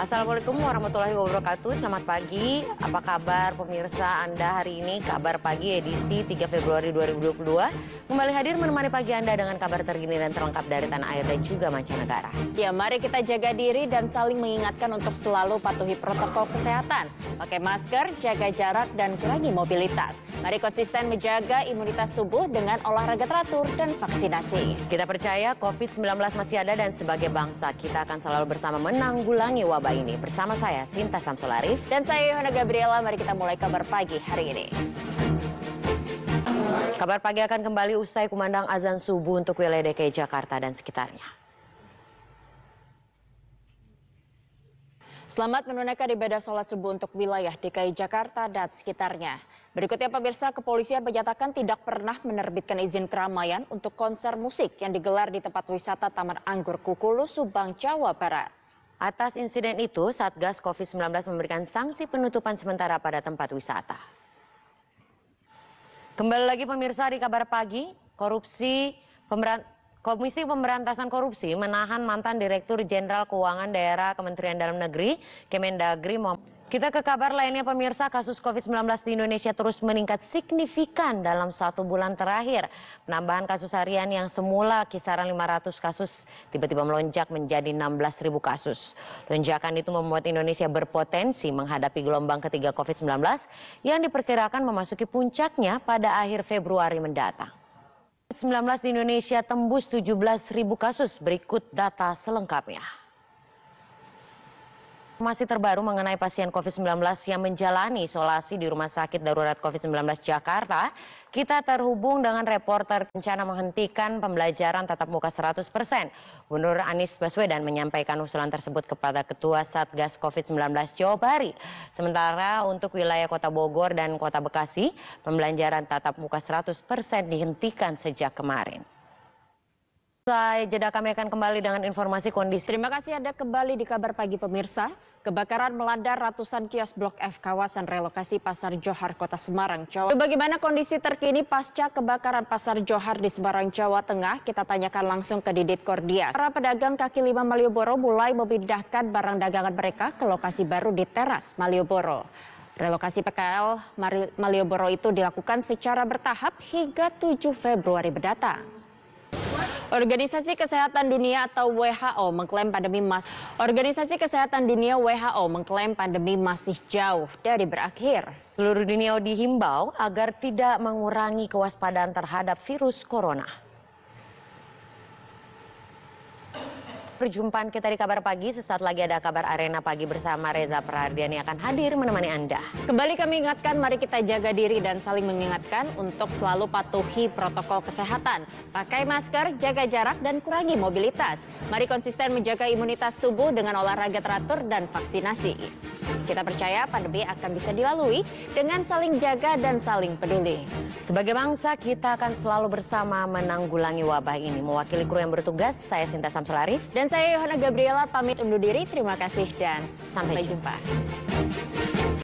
Assalamualaikum warahmatullahi wabarakatuh. Selamat pagi. Apa kabar pemirsa Anda hari ini? Kabar pagi edisi 3 Februari 2022. Kembali hadir menemani pagi Anda dengan kabar terkini dan terlengkap dari tanah air dan juga mancanegara. Ya, mari kita jaga diri dan saling mengingatkan untuk selalu patuhi protokol kesehatan. Pakai masker, jaga jarak, dan kurangi mobilitas. Mari konsisten menjaga imunitas tubuh dengan olahraga teratur dan vaksinasi. Kita percaya COVID-19 masih ada dan sebagai bangsa kita akan selalu bersama menanggulangi wabah ini. Bersama saya, Sinta Samsul Arif. Dan saya, Yohana Gabriela. Mari kita mulai kabar pagi hari ini. Kabar pagi akan kembali usai kumandang azan subuh untuk wilayah DKI Jakarta dan sekitarnya. Selamat menunaikan ibadah sholat subuh untuk wilayah DKI Jakarta dan sekitarnya. Berikutnya pemirsa, kepolisian menyatakan tidak pernah menerbitkan izin keramaian untuk konser musik yang digelar di tempat wisata Taman Anggur Kukulu, Subang, Jawa Barat. Atas insiden itu, Satgas COVID-19 memberikan sanksi penutupan sementara pada tempat wisata. Kembali lagi pemirsa di kabar pagi, korupsi pemerintah Komisi Pemberantasan Korupsi menahan mantan Direktur Jenderal Keuangan Daerah Kementerian Dalam Negeri, Kemendagri kita ke kabar lainnya pemirsa, kasus COVID-19 di Indonesia terus meningkat signifikan dalam satu bulan terakhir. Penambahan kasus harian yang semula kisaran 500 kasus tiba-tiba melonjak menjadi 16.000 kasus. Lonjakan itu membuat Indonesia berpotensi menghadapi gelombang ketiga COVID-19 yang diperkirakan memasuki puncaknya pada akhir Februari mendatang. COVID-19 di Indonesia tembus 17.000 kasus berikut data selengkapnya. Masih terbaru mengenai pasien COVID-19 yang menjalani isolasi di Rumah Sakit Darurat COVID-19 Jakarta, kita terhubung dengan reporter rencana menghentikan pembelajaran tatap muka 100%. Gubernur Anies Baswedan menyampaikan usulan tersebut kepada Ketua Satgas COVID-19 Jawa Bari. Sementara untuk wilayah Kota Bogor dan Kota Bekasi, pembelajaran tatap muka 100% dihentikan sejak kemarin. Usai jeda kami akan kembali dengan informasi kondisi. Terima kasih Anda kembali di kabar pagi pemirsa. Kebakaran melanda ratusan kios Blok F kawasan relokasi Pasar Johar Kota Semarang, Jawa. Bagaimana kondisi terkini pasca kebakaran Pasar Johar di Semarang, Jawa Tengah? Kita tanyakan langsung ke Didit Kordias. Para pedagang kaki lima Malioboro mulai memindahkan barang dagangan mereka ke lokasi baru di teras Malioboro. Relokasi PKL Malioboro itu dilakukan secara bertahap hingga 7 Februari mendatang. Organisasi Kesehatan Dunia atau WHO mengklaim pandemi masih Organisasi Kesehatan Dunia WHO mengklaim pandemi masih jauh dari berakhir. Seluruh dunia dihimbau agar tidak mengurangi kewaspadaan terhadap virus corona. Perjumpaan kita di Kabar Pagi, sesaat lagi ada Kabar Arena Pagi bersama Reza Perardian yang akan hadir menemani Anda. Kembali kami ingatkan, mari kita jaga diri dan saling mengingatkan untuk selalu patuhi protokol kesehatan. Pakai masker, jaga jarak, dan kurangi mobilitas. Mari konsisten menjaga imunitas tubuh dengan olahraga teratur dan vaksinasi. Kita percaya pandemi akan bisa dilalui dengan saling jaga dan saling peduli. Sebagai bangsa, kita akan selalu bersama menanggulangi wabah ini. Mewakili kru yang bertugas, saya Sinta Samsularis. Dan saya Yohana Gabriela, pamit undur diri. Terima kasih dan sampai, jumpa.